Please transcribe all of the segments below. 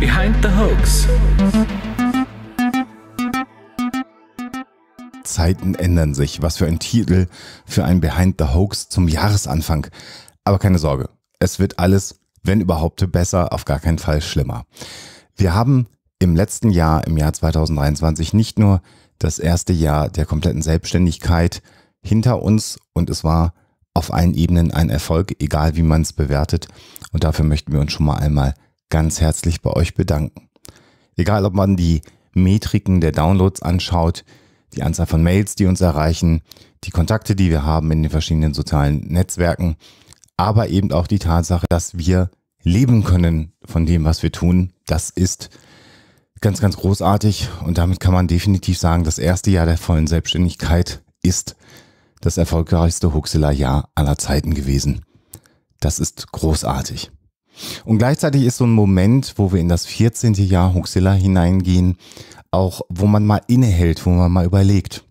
Behind the Hoax. Zeiten ändern sich. Was für ein Titel für ein Behind the Hoax zum Jahresanfang. Aber keine Sorge, es wird alles, wenn überhaupt, besser, auf gar keinen Fall schlimmer. Wir haben im letzten Jahr, im Jahr 2023, nicht nur das erste Jahr der kompletten Selbstständigkeit hinter uns und es war auf allen Ebenen ein Erfolg, egal wie man es bewertet. Und dafür möchten wir uns schon mal einmal ganz herzlich bei euch bedanken. Egal, ob man die Metriken der Downloads anschaut, die Anzahl von Mails, die uns erreichen, die Kontakte, die wir haben in den verschiedenen sozialen Netzwerken, aber eben auch die Tatsache, dass wir leben können von dem, was wir tun. Das ist ganz, ganz großartig und damit kann man definitiv sagen, das erste Jahr der vollen Selbstständigkeit ist das erfolgreichste Huxela-Jahr aller Zeiten gewesen. Das ist großartig. Und gleichzeitig ist so ein Moment, wo wir in das 14. Jahr Huxilla hineingehen, auch wo man mal innehält, wo man mal überlegt,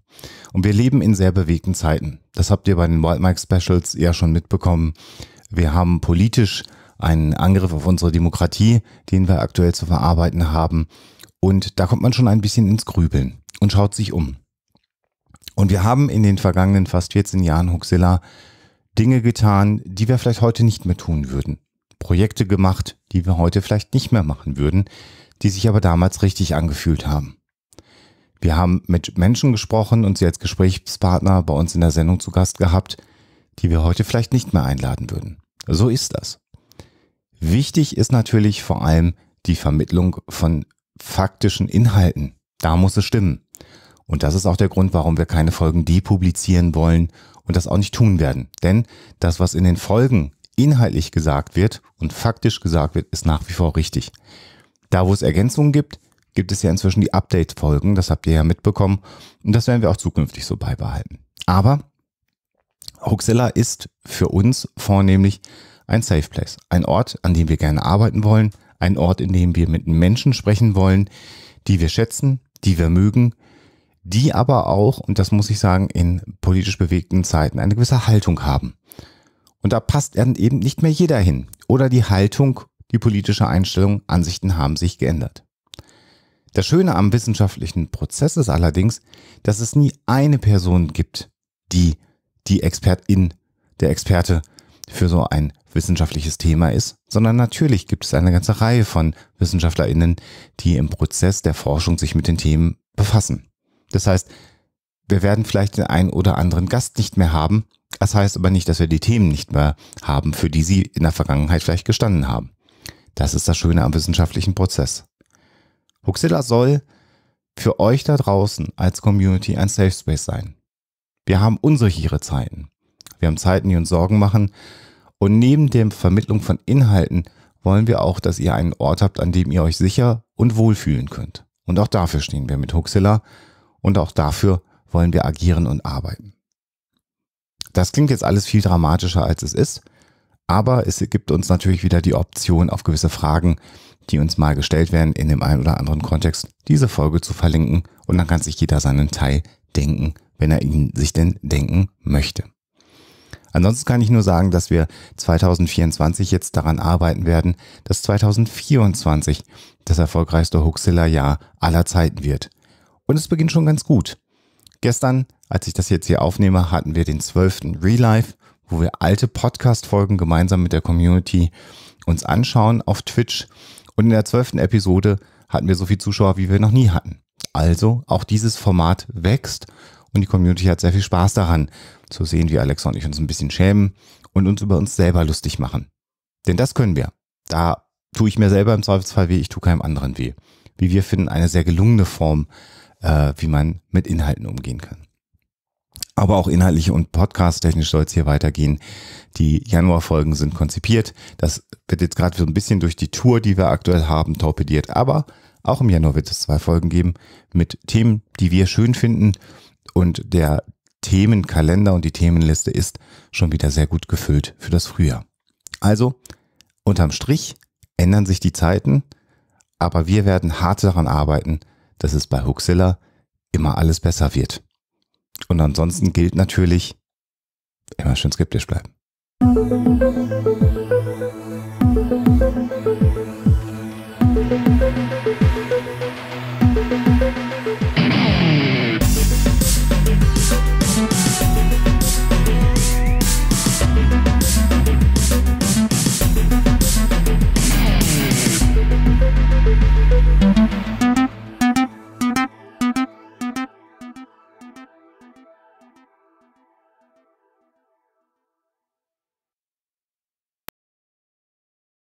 und wir leben in sehr bewegten Zeiten. Das habt ihr bei den Wild Mike Specials ja schon mitbekommen. Wir haben politisch einen Angriff auf unsere Demokratie, den wir aktuell zu verarbeiten haben. Und da kommt man schon ein bisschen ins Grübeln und schaut sich um. Und wir haben in den vergangenen fast 14 Jahren Huxilla Dinge getan, die wir vielleicht heute nicht mehr tun würden. Projekte gemacht, die wir heute vielleicht nicht mehr machen würden, die sich aber damals richtig angefühlt haben. Wir haben mit Menschen gesprochen und sie als Gesprächspartner bei uns in der Sendung zu Gast gehabt, die wir heute vielleicht nicht mehr einladen würden. So ist das. Wichtig ist natürlich vor allem die Vermittlung von faktischen Inhalten. Da muss es stimmen. Und das ist auch der Grund, warum wir keine Folgen depublizieren wollen und das auch nicht tun werden. Denn das, was in den Folgen inhaltlich gesagt wird und faktisch gesagt wird, ist nach wie vor richtig. Da, wo es Ergänzungen gibt, gibt es ja inzwischen die Update-Folgen, das habt ihr ja mitbekommen und das werden wir auch zukünftig so beibehalten. Aber Hoxilla ist für uns vornehmlich ein Safe Place, ein Ort, an dem wir gerne arbeiten wollen, ein Ort, in dem wir mit Menschen sprechen wollen, die wir schätzen, die wir mögen, die aber auch, und das muss ich sagen, in politisch bewegten Zeiten eine gewisse Haltung haben. Und da passt eben nicht mehr jeder hin. Oder die Haltung, die politische Einstellung, Ansichten haben sich geändert. Das Schöne am wissenschaftlichen Prozess ist allerdings, dass es nie eine Person gibt, die die Expertin, der Experte für so ein wissenschaftliches Thema ist, sondern natürlich gibt es eine ganze Reihe von WissenschaftlerInnen, die im Prozess der Forschung sich mit den Themen befassen. Das heißt, wir werden vielleicht den einen oder anderen Gast nicht mehr haben. Das heißt aber nicht, dass wir die Themen nicht mehr haben, für die sie in der Vergangenheit vielleicht gestanden haben. Das ist das Schöne am wissenschaftlichen Prozess. Huxilla soll für euch da draußen als Community ein Safe Space sein. Wir haben unsichere Zeiten. Wir haben Zeiten, die uns Sorgen machen. Und neben der Vermittlung von Inhalten wollen wir auch, dass ihr einen Ort habt, an dem ihr euch sicher und wohlfühlen könnt. Und auch dafür stehen wir mit Huxilla und auch dafür wollen wir agieren und arbeiten. Das klingt jetzt alles viel dramatischer, als es ist. Aber es gibt uns natürlich wieder die Option, auf gewisse Fragen, die uns mal gestellt werden, in dem einen oder anderen Kontext, diese Folge zu verlinken. Und dann kann sich jeder seinen Teil denken, wenn er ihn sich denn denken möchte. Ansonsten kann ich nur sagen, dass wir 2024 jetzt daran arbeiten werden, dass 2024 das erfolgreichste Huxilla-Jahr aller Zeiten wird. Und es beginnt schon ganz gut. Gestern, als ich das jetzt hier aufnehme, hatten wir den 12. Relive wo wir alte Podcast-Folgen gemeinsam mit der Community uns anschauen auf Twitch. Und in der zwölften Episode hatten wir so viele Zuschauer, wie wir noch nie hatten. Also auch dieses Format wächst und die Community hat sehr viel Spaß daran, zu sehen, wie Alexa und ich uns ein bisschen schämen und uns über uns selber lustig machen. Denn das können wir. Da tue ich mir selber im Zweifelsfall weh, ich tue keinem anderen weh. Wie wir finden, eine sehr gelungene Form, äh, wie man mit Inhalten umgehen kann. Aber auch inhaltlich und podcast-technisch soll es hier weitergehen. Die Januarfolgen sind konzipiert. Das wird jetzt gerade so ein bisschen durch die Tour, die wir aktuell haben, torpediert. Aber auch im Januar wird es zwei Folgen geben mit Themen, die wir schön finden. Und der Themenkalender und die Themenliste ist schon wieder sehr gut gefüllt für das Frühjahr. Also, unterm Strich ändern sich die Zeiten, aber wir werden hart daran arbeiten, dass es bei Huxilla immer alles besser wird. Und ansonsten gilt natürlich, immer schön skeptisch bleiben.